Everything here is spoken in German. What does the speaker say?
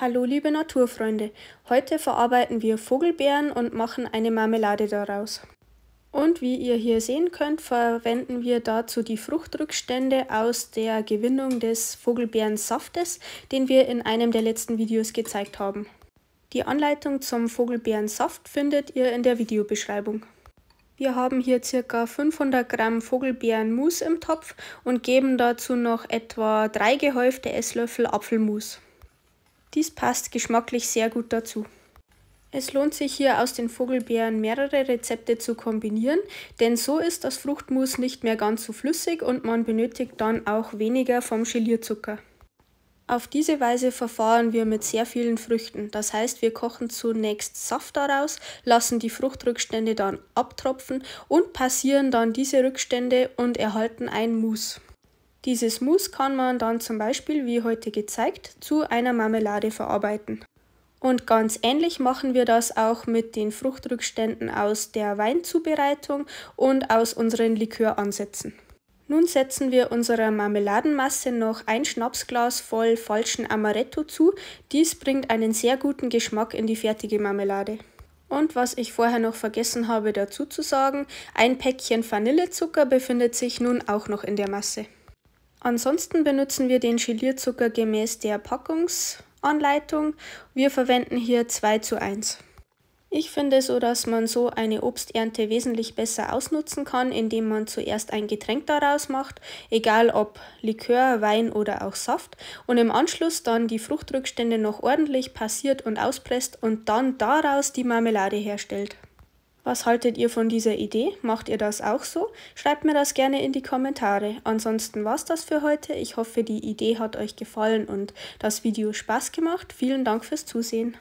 Hallo liebe Naturfreunde, heute verarbeiten wir Vogelbeeren und machen eine Marmelade daraus. Und wie ihr hier sehen könnt, verwenden wir dazu die Fruchtrückstände aus der Gewinnung des Vogelbeerensaftes, den wir in einem der letzten Videos gezeigt haben. Die Anleitung zum Vogelbeerensaft findet ihr in der Videobeschreibung. Wir haben hier ca. 500 Gramm Vogelbeerenmus im Topf und geben dazu noch etwa 3 gehäufte Esslöffel Apfelmus. Dies passt geschmacklich sehr gut dazu. Es lohnt sich hier aus den Vogelbeeren mehrere Rezepte zu kombinieren, denn so ist das Fruchtmus nicht mehr ganz so flüssig und man benötigt dann auch weniger vom Gelierzucker. Auf diese Weise verfahren wir mit sehr vielen Früchten. Das heißt, wir kochen zunächst Saft daraus, lassen die Fruchtrückstände dann abtropfen und passieren dann diese Rückstände und erhalten ein Mousse. Dieses Mousse kann man dann zum Beispiel, wie heute gezeigt, zu einer Marmelade verarbeiten. Und ganz ähnlich machen wir das auch mit den Fruchtrückständen aus der Weinzubereitung und aus unseren Liköransätzen. Nun setzen wir unserer Marmeladenmasse noch ein Schnapsglas voll falschen Amaretto zu. Dies bringt einen sehr guten Geschmack in die fertige Marmelade. Und was ich vorher noch vergessen habe dazu zu sagen, ein Päckchen Vanillezucker befindet sich nun auch noch in der Masse. Ansonsten benutzen wir den Gelierzucker gemäß der Packungsanleitung. Wir verwenden hier 2 zu 1. Ich finde so, dass man so eine Obsternte wesentlich besser ausnutzen kann, indem man zuerst ein Getränk daraus macht, egal ob Likör, Wein oder auch Saft, und im Anschluss dann die Fruchtrückstände noch ordentlich passiert und auspresst und dann daraus die Marmelade herstellt. Was haltet ihr von dieser Idee? Macht ihr das auch so? Schreibt mir das gerne in die Kommentare. Ansonsten war's das für heute. Ich hoffe, die Idee hat euch gefallen und das Video Spaß gemacht. Vielen Dank fürs Zusehen.